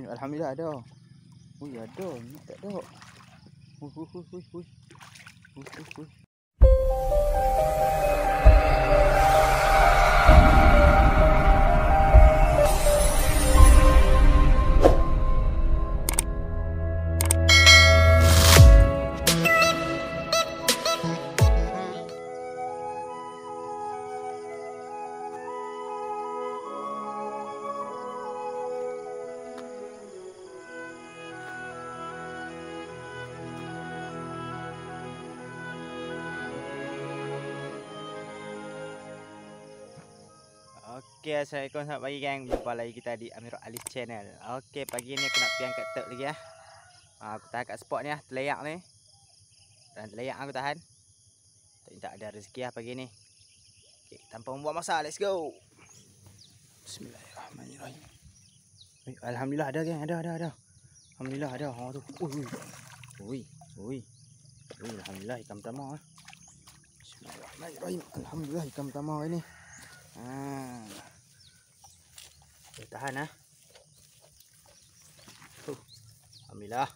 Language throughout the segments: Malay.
Ni alhamdulillah ada. Oh ya ada, ni tak ada. Hui hui hui hui. Hui hui hui. Okey, Assalamualaikum, selamat pagi gang. Jumpa lagi kita di Amir Ali Channel. Okey, pagi ni aku nak pergi angkat tok lagi ya. ah. Ya. aku tahan kat spot ni ah, ya. telayak ni. Dan telayak aku tahan. Tak tak ada rezeki ah pagi ni. Okey, tanpa membuang masa, let's go. Bismillahirrahmanirrahim. Eh, alhamdulillah ada gang, ada ada ada. Alhamdulillah ada. Ha tu. Ui. Ui. Ui. Ui, alhamdulillah ikan pertama ah. Bismillahirrahmanirrahim. Alhamdulillah ikan pertama ini. Eh. Hmm. Boleh tahan ha? Ah. huh. Alhamdulillah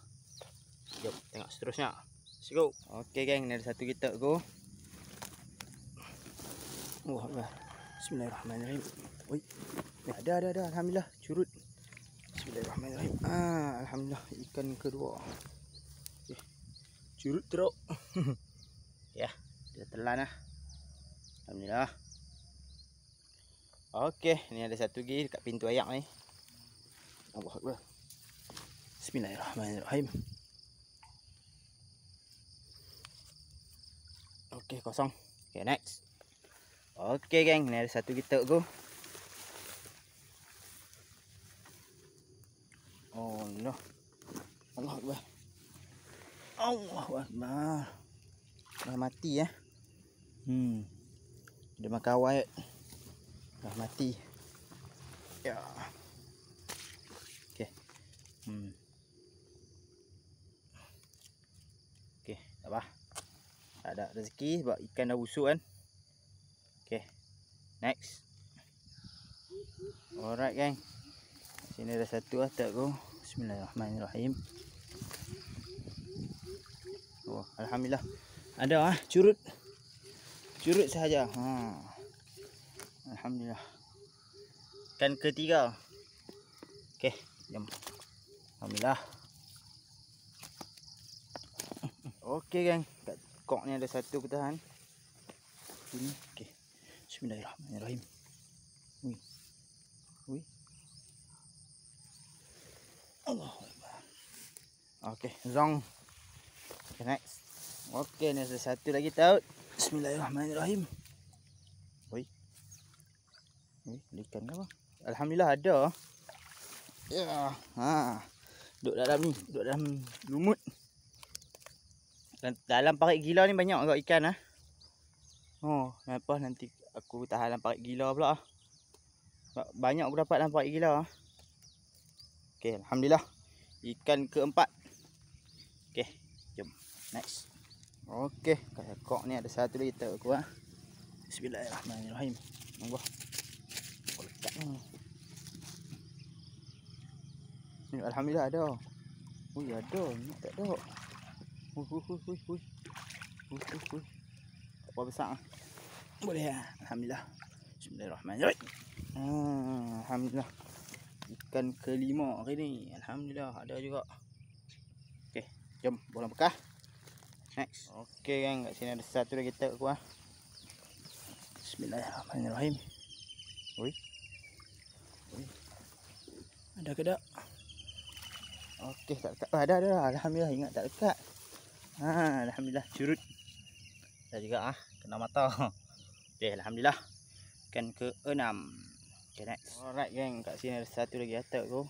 Jom tengok seterusnya Let's go Ok geng ada satu kita go oh, Bismillahirrahmanirrahim Oi. Ni eh, ada ada ada Alhamdulillah curut Bismillahirrahmanirrahim ah, Alhamdulillah ikan kedua eh, Curut teruk Ya dia telan lah Alhamdulillah Okey, ni ada satu lagi dekat pintu ayak ni. Allahu Akbar. Bismillahirrahmanirrahim. Okey, kosong. Okey, next. Okey, geng, ni ada satu kita aku. Oh, no. Allah Akbar. Allahu Akbar. Dah mati ya. Hmm. Dia makan awal. Ya dah mati ya okey hmm okey tak apa tak ada rezeki sebab ikan dah busuk kan okey next alright gang sini ada satu ah tak kau bismillahirrahmanirrahim oh alhamdulillah ada ah curut curut sahaja ha Alhamdulillah Kan ketiga Okey, jom Alhamdulillah Okey geng Kat kok ni ada satu ketahan Ini, okey Bismillahirrahmanirrahim Ui Ui Allah Okey, zong Okay. next Okey, ni ada satu lagi taut Bismillahirrahmanirrahim Eh, ikan apa? Alhamdulillah ada. Ya. Ha. Duduk dalam ni, duduk dalam lumut. Dan dalam parit gila ni banyak juga ikan ah. Ha. Oh, apa nanti aku tahan dalam parit gila pula ah. Banyak aku dapat dalam parit gila ah. Okey, alhamdulillah. Ikan keempat. Okey, jom. Next. Okey, kakak ni ada satu lagi tak aku ah. Bismillahirrahmanirrahim. Monggo. Ni hmm. alhamdulillah ada. Ui ada, ni tak ada. Hui hui hui hui hui. Hui hui hui. Apa besar ah. Boleh ah. Alhamdulillah. Bismillahirrahmanirrahim. Hmm, alhamdulillah. Ikan kelima hari ni. Alhamdulillah ada juga. Okey, jom bola bekas. Next. Okey kan kat sini ada satu lagi tak aku ah. Bismillahirrahmanirrahim. Oi. Ada ke tak? Okey, tak dekat. Ah, dah, dah, Alhamdulillah, ingat tak dekat. Ha, alhamdulillah, curut. Dah juga ah, kena mata. Okey, alhamdulillah. kan ke enam, Okay, next. Alright, geng. Kat sini ada satu lagi atap tu. Oh,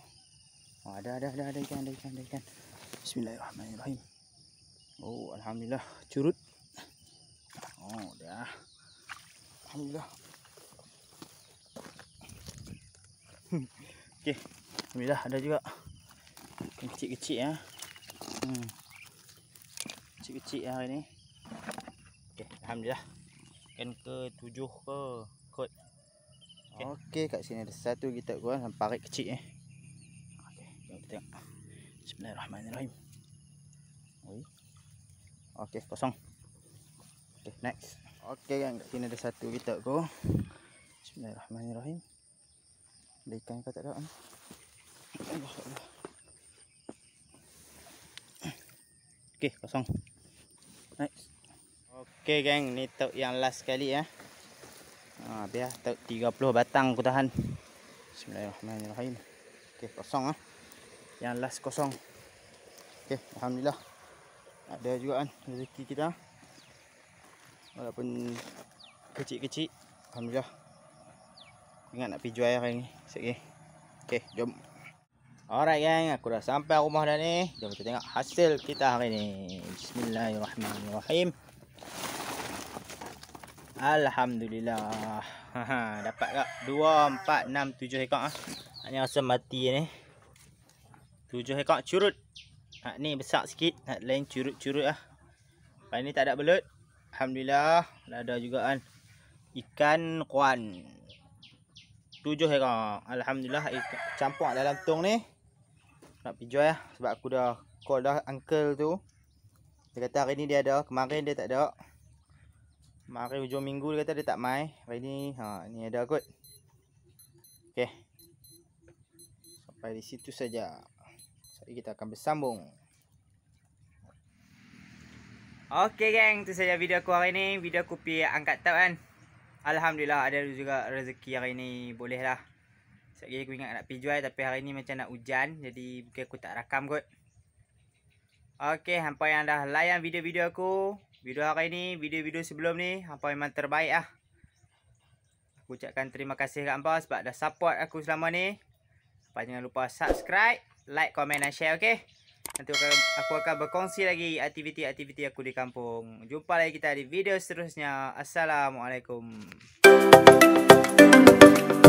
ah, ada, ada, ada, ada ikan, ada ikan, ada ikan. Bismillahirrahmanirrahim. Oh, alhamdulillah, curut. Oh, dah. Alhamdulillah. Okey. Alhamdulillah ada juga kecil-kecil ya. Hmm. Kecil-kecil ya hari ni. Okey, alhamdulillah. Kan ke tujuh ke kod. Okey, okay, kat sini ada satu kita gua sampai kecil eh. Okey, jom kita tengok. Bismillahirrahmanirrahim. Oi. Okey, kosong. Okey, next. Okey, kan kat sini ada satu kita gua. Bismillahirrahmanirrahim. Ada ikan kat tak ada? Okey, kosong. Next. Okey, geng, ni tok yang last sekali ya. Ah, ha, biar ya. tok 30 batang aku tahan. Bismillahirrahmanirrahim. Okey, kosong ah. Yang last kosong. Okey, alhamdulillah. Ada juga kan rezeki kita. Ha. Walaupun kecil-kecil, alhamdulillah. Ingat nak pergi jual air hari ni. Sekejap. Okey, jom. Alright gang, aku dah sampai rumah dah ni. Jom kita tengok hasil kita hari ni. Bismillahirrahmanirrahim. Alhamdulillah. Ha, dapat tak 2 4 6 7 ekor ah. Ha. Ni rasa mati ni. 7 ekor curut. Ha ni besar sikit, ha lain curut-curut ah. Pai ni tak ada belut. Alhamdulillah, ada juga kan. Ikan kuan. 7 ekor. Alhamdulillah ikan campur dalam tong ni nak pergi jual lah sebab aku dah call dah uncle tu dia kata hari ni dia ada kemarin dia tak ada kemarin hujung minggu dia kata dia tak mai hari ni ha ni ada kot okey sampai di situ saja jadi kita akan bersambung okey gang tu saja video aku hari ni video aku pi angkat tap kan alhamdulillah ada juga rezeki hari ni bolehlah lah sebab so, aku ingat nak pergi jual tapi hari ni macam nak hujan Jadi mungkin aku tak rakam kot Ok, hampa yang dah layan video-video aku Video hari ni, video-video sebelum ni Hampa memang terbaik lah Aku ucapkan terima kasih kat hampa sebab dah support aku selama ni Hampa jangan lupa subscribe, like, komen dan share ok Nanti aku akan, aku akan berkongsi lagi aktiviti-aktiviti aku di kampung Jumpa lagi kita di video seterusnya Assalamualaikum Thank you.